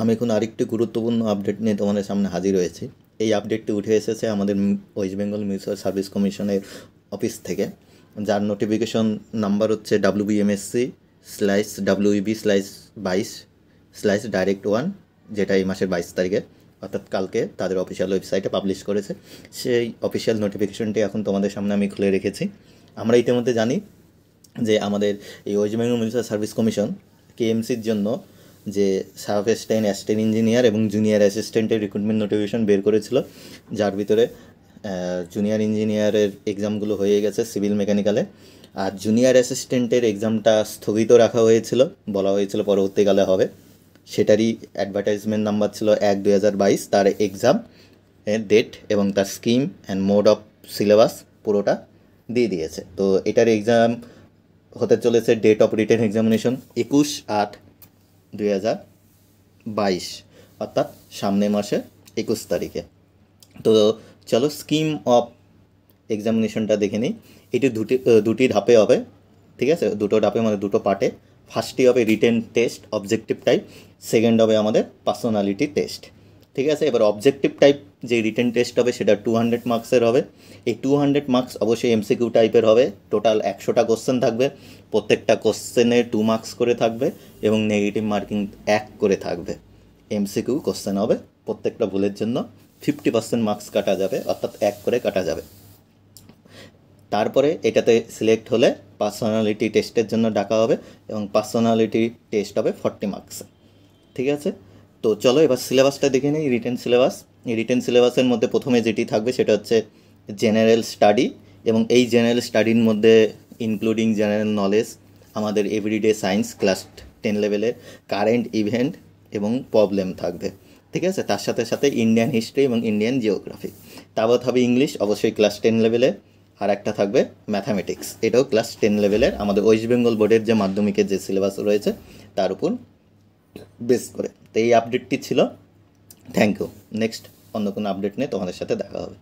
আমি এখন আরেকটি গুরুত্বপূর্ণ আপডেট নিয়ে তোমাদের সামনে হাজির হয়েছি এই আপডেটটি উঠে এসেছে আমাদের ওয়েস্ট বেঙ্গল মিউনিসিপাল সার্ভিস কমিশনের অফিস থেকে যার নোটিফিকেশন নাম্বার হচ্ছে ডাব্লিউবিএমএসসি স্লাইস ডাব্লিউবি স্ল্যাশ বাইশ স্ল্যাশ ডাইরেক্ট ওয়ান যেটা এই মাসের বাইশ তারিখে অর্থাৎ কালকে তাদের অফিসিয়াল ওয়েবসাইটে পাবলিশ করেছে সেই অফিসিয়াল নোটিফিকেশনটি এখন তোমাদের সামনে আমি খুলে রেখেছি আমরা ইতিমধ্যে জানি যে আমাদের এই West Bengal municipal service commission কেএমসির জন্য যে সাব অ্যাসিস্ট্যান্ট অ্যাসিস্ট্যান্ট ইঞ্জিনিয়ার এবং জুনিয়র অ্যাসিস্ট্যান্টের রিক্রুটমেন্ট নোটিফিকেশন বের করেছিল যার ভিতরে জুনিয়র ইঞ্জিনিয়ারের এক্সামগুলো হয়ে গেছে সিভিল মেকানিক্যালে আর জুনিয়র অ্যাসিস্ট্যান্টের এক্সামটা স্থগিত রাখা হয়েছিল বলা হয়েছিল পরবর্তীকালে হবে সেটারই অ্যাডভার্টাইজমেন্ট নাম্বার ছিল এক দুই হাজার বাইশ তার এক্সাম ডেট এবং তার scheme and mode of syllabus পুরোটা দিয়ে দিয়েছে তো এটার এক্সাম হতে চলেছে ডেট অফ রিটেন এক্সামিনেশন একুশ আট দুই অর্থাৎ সামনের মাসে একুশ তারিখে তো চলো স্কিম অফ এক্সামিনেশনটা দেখে নিই এটি দুটি দুটি ধাপে হবে ঠিক আছে দুটো ধাপে মানে দুটো পার্টে ফার্স্টই হবে written test objective type second হবে আমাদের পার্সোনালিটি টেস্ট ঠিক আছে এবার অবজেক্টিভ টাইপ যে রিটেন টেস্ট হবে সেটা টু হান্ড্রেড মার্কসের হবে এই টু হান্ড্রেড মার্কস অবশ্যই এমসিকিউ টাইপের হবে টোটাল একশোটা কোশ্চেন থাকবে প্রত্যেকটা কোশ্চেনে টু মার্কস করে থাকবে এবং নেগেটিভ মার্কিং এক করে থাকবে এমসিকিউ কোশ্চেন হবে প্রত্যেকটা ভুলের জন্য ফিফটি পার্সেন্ট মার্কস কাটা যাবে অর্থাৎ এক করে কাটা যাবে তারপরে এটাতে সিলেক্ট হলে পার্সোনালিটি টেস্টের জন্য ডাকা হবে এবং পার্সোনালিটি টেস্ট হবে ফর্টি মার্কস ঠিক আছে তো চলো এবার সিলেবাসটা দেখে নিই রিটেন সিলেবাস রিটেন সিলেবাসের মধ্যে প্রথমে যেটি থাকবে সেটা হচ্ছে জেনারেল স্টাডি এবং এই জেনারেল স্টাডির মধ্যে ইনক্লুডিং জেনারেল নলেজ আমাদের এভরিডে সায়েন্স ক্লাস টেন লেভেলের কারেন্ট ইভেন্ট এবং প্রবলেম থাকবে ঠিক আছে তার সাথে সাথে ইন্ডিয়ান হিস্ট্রি এবং ইন্ডিয়ান জিওগ্রাফি তাও হবে ইংলিশ অবশ্যই ক্লাস টেন লেভেলে আর একটা থাকবে ম্যাথামেটিক্স এটাও ক্লাস টেন লেভেলের আমাদের ওয়েস্ট বেঙ্গল বোর্ডের যে মাধ্যমিকের যে সিলেবাস রয়েছে তার উপর বেস করে তো এই আপডেটটি ছিল থ্যাংক ইউ নেক্সট অন্য কোনো আপডেট নিয়ে তোমাদের সাথে দেখা হবে